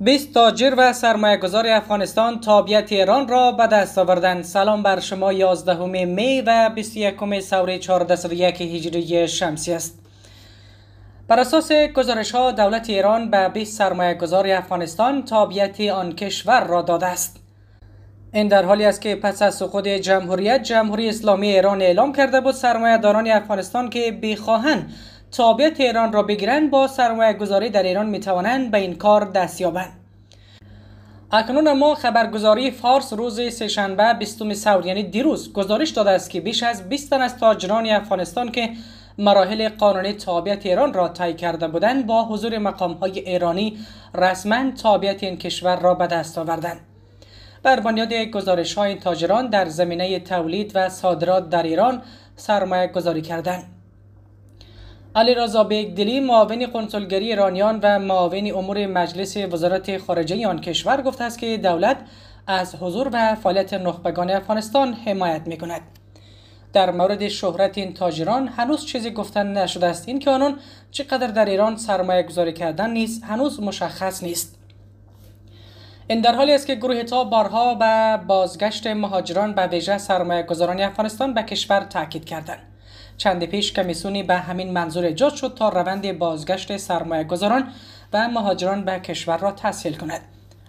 20 تاجر و سرمایه گذار افغانستان تابعیت ایران را به دست آوردند سلام بر شما 11 می و 21 سوری 1401 هجری شمسی است بر اساس گزارش ها دولت ایران به 20 گذار افغانستان تابعیت آن کشور را داده است این در حالی است که پس از سقوط جمهوریت جمهوری اسلامی ایران اعلام کرده بود داران افغانستان که بیخواهند تابیت ایران را بگیرند با سرمایه گذاری در ایران می توانند به این کار دست یابند اکنون ما خبرگزاری فارس روز سهشنبه بیستم سور یعنی دیروز گزارش داده است که بیش از 20 تن از تاجران افغانستان که مراحل قانونی تابعیت ایران را طی کرده بودند با حضور های ایرانی رسما تابعیت این کشور را به دست آوردند بر بنیاد گزارش های تاجران در زمینه تولید و صادرات در ایران سرمایه گذاری کردند علیرضا بیگدلی معاون کنسولگری ایرانیان و معاون امور مجلس وزارت خارجه آن کشور گفته است که دولت از حضور و فعالیت نخبگان افغانستان حمایت می کند. در مورد شهرت این تاجران هنوز چیزی گفتن نشده است که آنان چقدر در ایران سرمایه گذاری کردن نیست هنوز مشخص نیست این در حالی است که گروه تا بارها به بازگشت مهاجران به ویژه سرمایه گذاران افغانستان به کشور تاکید کردند چند پیش کمیسیونی به همین منظور ایجاد شد تا روند بازگشت سرمایه گذاران و مهاجران به کشور را تسهیل کند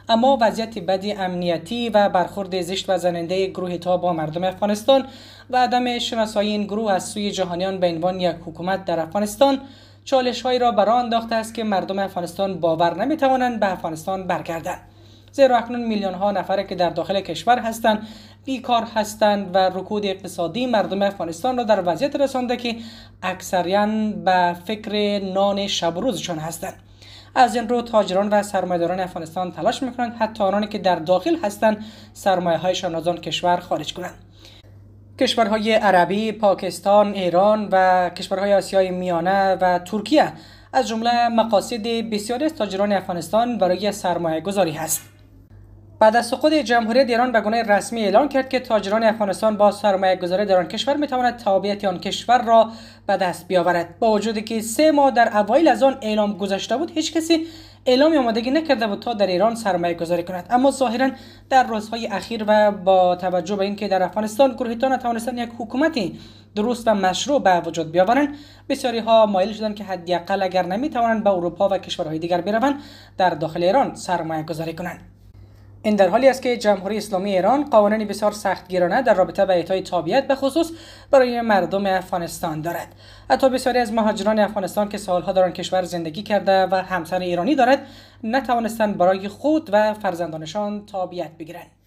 اما وضعیت بدی امنیتی و برخورد زشت و زننده گروه تا با مردم افغانستان و عدم شناسایی این گروه از سوی جهانیان به عنوان یک حکومت در افغانستان چالش هایی را برانداخته انداخته است که مردم افغانستان باور نمی‌توانند به افغانستان برگردند زیرا اکنون میلیون ها نفره که در داخل کشور هستند بیکار هستند و رکود اقتصادی مردم افغانستان را در وضعیت رسانده که اکثریان به فکر نان شب و روزشان هستند از این رو تاجران و سرمایداران افغانستان تلاش میکنند حتی آنانی که در داخل هستند سرمایه هایشان از آن کشور خارج کنند کشورهای عربی، پاکستان، ایران و کشورهای آسیای میانه و ترکیه از جمله مقاصد بسیاری از تاجران افغانستان برای سرمایه گذاری هست. بعد از سقوط جمهوریت ایران به گونه رسمی اعلان کرد که تاجران افغانستان با سرمایه گذاری در آن کشور میتواند تابعیت آن کشور را به دست بیاورد با وجودی که سه ماه در اوایل از آن اعلام گذشته بود هیچ کسی اعلامی آمادگی نکرده بود تا در ایران سرمایه گذاری کند اما ظاهرا در روزهای اخیر و با توجه به اینکه در افغانستان گروهیتان نتوانستن یک حکومتی درست و مشروع به وجود بیاورند بسیاری ها مایل شدند که حداقل اگر نمیتوانند به اروپا و کشورهای دیگر بروند در داخل ایران سرمایه گذاری کنند این در حالی است که جمهوری اسلامی ایران قوانین بسیار سختگیرانه در رابطه با اعطای تابعیت به خصوص برای مردم افغانستان دارد حتی بسیاری از مهاجران افغانستان که سالها در آن کشور زندگی کرده و همسر ایرانی دارد نتوانستند برای خود و فرزندانشان تابعیت بگیرند